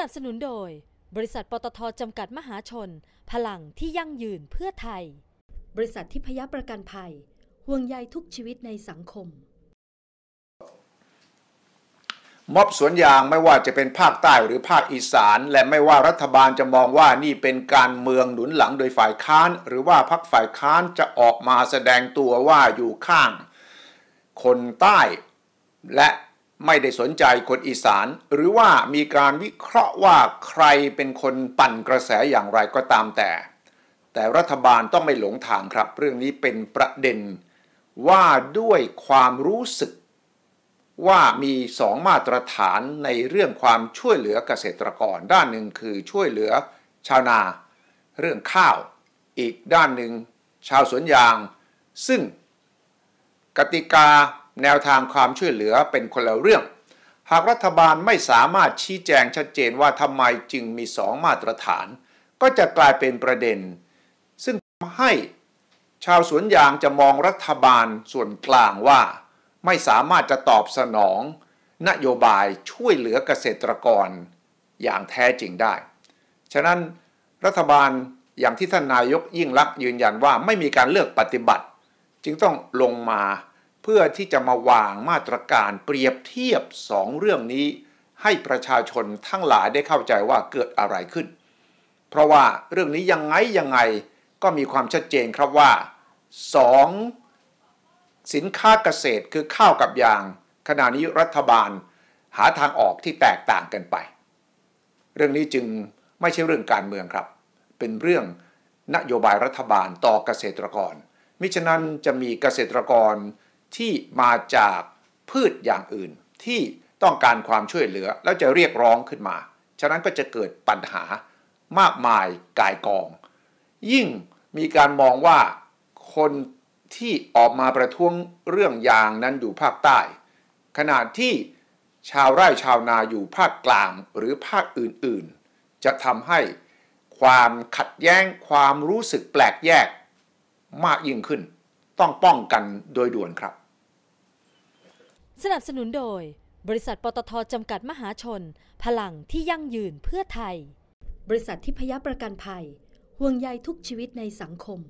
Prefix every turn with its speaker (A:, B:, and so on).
A: นับสนุนโดยบริษัทปตทจำกัดมหาชน พลังที่ยั่งยืนเพื่อไทย บริษัททิพยประกันภัยห่วงใยทุกชีวิตในสังคม
B: ม็อบสวนยางไม่ว่าจะเป็นภาคใต้หรือภาคอีสาน และไม่ว่ารัฐบาลจะมองว่านี่เป็นการเมืองหนุนหลังโดยฝ่ายค้านหรือว่าพักฝ่ายค้านจะออกมาแสดงตัวว่าอยู่ข้าง คนใต้และไม่ได้สนใจคนอีสาน หรือว่ามีการวิเคราะห์ว่าใครเป็นคนปั่นกระแสอย่างไรก็ตามแต่แต่รัฐบาลต้องไม่หลงทางครับ เรื่องนี้เป็นประเด็น ว่าด้วยความรู้สึก ว่ามีสองมาตรฐานในเรื่องความช่วยเหลือเกษตรกรด้านหนึ่งคือช่วยเหลือ ชาวนา เรื่องข้าว อีกด้านหนึ่งชาวสวนยาง ซึ่ง กติกาแนวทางความช่วยเหลือเป็นคนละเรื่อง หากรัฐบาลไม่สามารถชี้แจงชัดเจนว่าทำไมจึงมีสองมาตรฐาน ก็จะกลายเป็นประเด็น ซึ่งทำให้ ชาวสวนยางจะมองรัฐบาลส่วนกลางว่า ไม่สามารถจะตอบสนอง นโยบายช่วยเหลือเกษตรกร อย่างแท้จริงได้ ฉะนั้นรัฐบาลอย่างที่ท่านนายกยิ่งลักษณ์ยืนยันว่าไม่มีการเลือกปฏิบัติ จึงต้องลงมาเพื่อที่จะมาวางมาตรการเปรียบเทียบสองเรื่องนี้ให้ประชาชนทั้งหลายได้เข้าใจว่าเกิดอะไรขึ้น เพราะว่าเรื่องนี้ยังไง ยังไงก็มีความชัดเจนครับว่าสองสินค้าเกษตรคือข้าวกับยาง ขณะนี้รัฐบาลหาทางออกที่แตกต่างกันไป เรื่องนี้จึงไม่ใช่เรื่องการเมืองครับ เป็นเรื่องนโยบายรัฐบาลต่อเกษตรกร มิฉะนั้นจะมีเกษตรกรที่มาจากพืชอย่างอื่น ที่ต้องการความช่วยเหลือแล้วจะเรียกร้องขึ้นมาฉะนั้นก็จะเกิดปัญหามากมายกายกอง ยิ่งมีการมองว่าคนที่ออกมาประท้วงเรื่องยางนั้นอยู่ภาคใต้ขณะที่ชาวไร่ชาวนาอยู่ภาคกลางหรือภาคอื่น ๆ จะทำให้ความขัดแย้งความรู้สึกแปลกแยกมากยิ่งขึ้น ต้องป้องกันโดยด่วนครับ
A: สนับสนุนโดย บริษัทปตท จำกัดมหาชน พลังที่ยั่งยืนเพื่อไทย บริษัททิพยประกันภัย ห่วงใยทุกชีวิตในสังคม